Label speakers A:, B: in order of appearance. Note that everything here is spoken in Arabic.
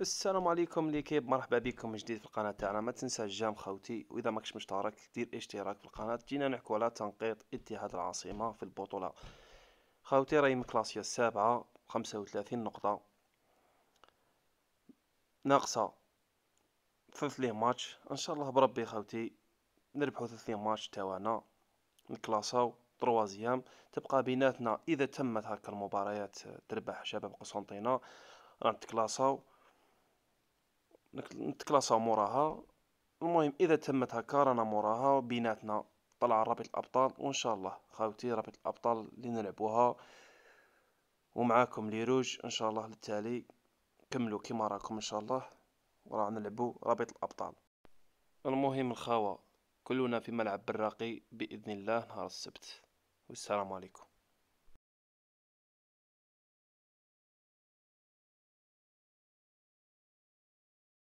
A: السلام عليكم ليكيب مرحبا بكم من جديد في القناه تاعنا ما تنسى الجام خاوتي واذا ماكش مشترك دير اشتراك في القناه جينا نحكو على تنقيط اتحاد العاصمه في البطوله خاوتي راهي مكلاسيا السابعه خمسة وثلاثين نقطه ناقصه ثلث ماتش ان شاء الله بربي خاوتي نربحو ثلث ماتش تاوانا نكلاساو تروازيام تبقى بيناتنا اذا تمت هاك المباريات تربح شباب قسنطينه راه نتكلاساو نتكلاصا موراها المهم اذا تمت هكا رانا موراها بيناتنا طلع رابط الابطال وان شاء الله خاوتي رابط الابطال اللي نلعبوها ومعاكم لي روج ان شاء الله للتالي كملوا كيما راكم ان شاء الله وراه نلعبوا رابط الابطال المهم الخاوه كلنا في ملعب براقي باذن الله نهار السبت والسلام عليكم